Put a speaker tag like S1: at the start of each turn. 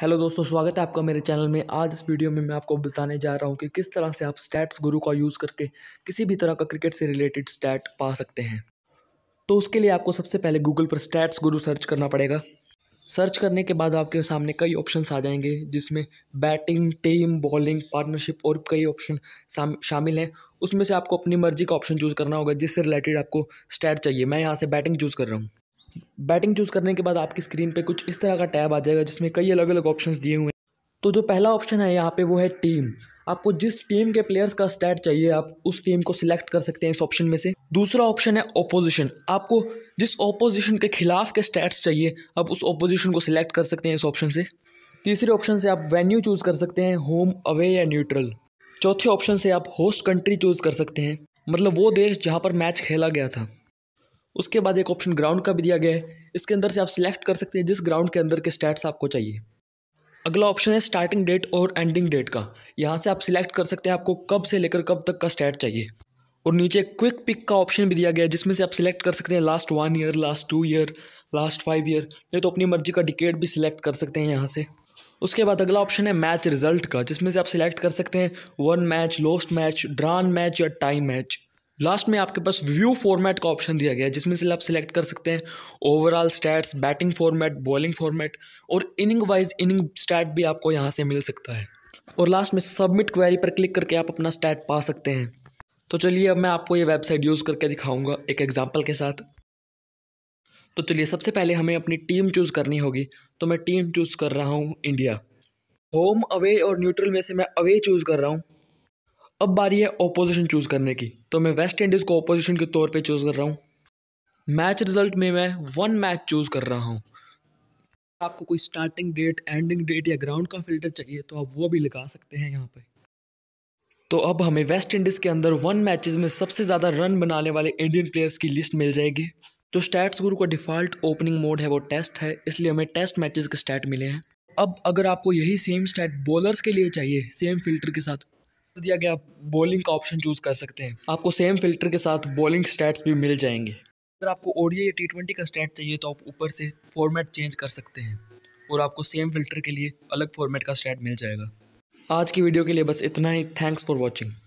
S1: hello दोस्तों स्वागत है आपका मेरे चैनल में आज इस वीडियो में मैं आपको बताने जा रहा हूँ कि किस तरह से आप स्टैट्स गुरु का यूज़ करके किसी भी तरह का क्रिकेट से रिलेटेड स्टैट पा सकते हैं तो उसके लिए आपको सबसे पहले गूगल पर स्टैट्स गुरु सर्च करना पड़ेगा सर्च करने के बाद आपके सामने कई ऑप्शन आ जाएंगे जिसमें बैटिंग टीम बॉलिंग पार्टनरशिप और कई ऑप्शन शामिल हैं उसमें से आपको अपनी मर्जी का ऑप्शन चूज़ करना होगा जिससे रिलेटेड आपको स्टैट चाहिए मैं यहाँ से बैटिंग चूज़ कर रहा हूँ बैटिंग चूज़ करने के बाद आपकी स्क्रीन पे कुछ इस तरह का टैब आ जाएगा जिसमें कई अलग अलग ऑप्शंस दिए हुए हैं तो जो पहला ऑप्शन है यहाँ पे वो है टीम आपको जिस टीम के प्लेयर्स का स्टैट चाहिए आप उस टीम को सिलेक्ट कर सकते हैं इस ऑप्शन में से दूसरा ऑप्शन है ओपोजिशन आपको जिस ओपोजिशन के खिलाफ के स्टैट्स चाहिए आप उस ओपोजिशन को सिलेक्ट कर सकते हैं इस ऑप्शन से तीसरे ऑप्शन से आप वेन्यू चूज़ कर सकते हैं होम अवे या न्यूट्रल चौथे ऑप्शन से आप होस्ट कंट्री चूज़ कर सकते हैं मतलब वो देश जहाँ पर मैच खेला गया था उसके बाद एक ऑप्शन ग्राउंड का भी दिया गया है इसके अंदर से आप सिलेक्ट कर सकते हैं जिस ग्राउंड के अंदर के स्टैट्स आपको चाहिए अगला ऑप्शन है स्टार्टिंग डेट और एंडिंग डेट का यहाँ से आप सिलेक्ट कर सकते हैं आपको कब से लेकर कब तक का स्टैट चाहिए और नीचे क्विक पिक का ऑप्शन भी दिया गया है जिसमें से आप सिलेक्ट कर सकते हैं last one year last two year last five year नहीं तो अपनी मर्जी का डिकेट भी सिलेक्ट कर सकते हैं यहाँ से उसके बाद अगला ऑप्शन है मैच रिजल्ट का जिसमें से आप सिलेक्ट कर सकते हैं won match lost match drawn match या टाइम मैच लास्ट में आपके पास व्यू फॉर्मेट का ऑप्शन दिया गया है जिसमें से आप सिलेक्ट कर सकते हैं overall stats batting format bowling format और इनिंग वाइज इनिंग स्टैट भी आपको यहाँ से मिल सकता है और लास्ट में सबमिट क्वेरी पर क्लिक करके आप अपना स्टैट पा सकते हैं तो चलिए अब मैं आपको ये वेबसाइट यूज़ करके दिखाऊंगा एक एग्जाम्पल के साथ तो चलिए सबसे पहले हमें अपनी टीम चूज़ करनी होगी तो मैं टीम चूज़ कर रहा हूँ इंडिया होम अवे और न्यूट्रल में से मैं अवे चूज़ कर रहा हूँ अब बारी है ओपोजिशन चूज़ करने की तो मैं वेस्ट इंडीज़ को ओपोजिशन के तौर पे चूज़ कर रहा हूँ मैच रिज़ल्ट में मैं वन मैच चूज़ कर रहा हूँ आपको कोई स्टार्टिंग डेट एंडिंग डेट या ग्राउंड का फिल्टर चाहिए तो आप वो भी लगा सकते हैं यहाँ पर तो अब हमें वेस्ट इंडीज़ के अंदर वन मैच में सबसे ज़्यादा रन बनाने वाले इंडियन प्लेयर्स की लिस्ट मिल जाएगी जो स्टैट्स गुरु का डिफ़ॉल्ट ओपनिंग मोड है वो टेस्ट है इसलिए हमें टेस्ट मैचेस के स्टैट मिले हैं अब अगर आपको यही सेम स्टैट बॉलर्स के लिए चाहिए सेम फिल्टर के साथ तो दिया गया आप बॉलिंग का ऑप्शन चूज़ कर सकते हैं आपको सेम फिल्टर के साथ बॉलिंग स्टैट्स भी मिल जाएंगे अगर आपको ओडीआई या टी ट्वेंटी का स्टैट चाहिए तो आप ऊपर से फॉर्मेट चेंज कर सकते हैं और आपको सेम फिल्टर के लिए अलग फॉर्मेट का स्टैट मिल जाएगा आज की वीडियो के लिए बस इतना ही थैंक्स फॉर वॉचिंग